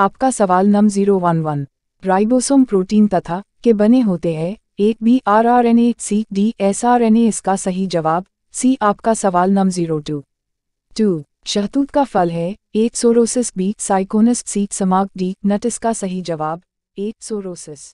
आपका सवाल नम zero one one ribosome protein तथा के बने होते हैं एक B R R N A C D S R N A इसका सही जवाब सी आपका सवाल नम जीरो टू टू शहतूत का फल है एक सोरोसिस बी साइकोनस सी समाग डी नट इसका सही जवाब एक सोरोसिस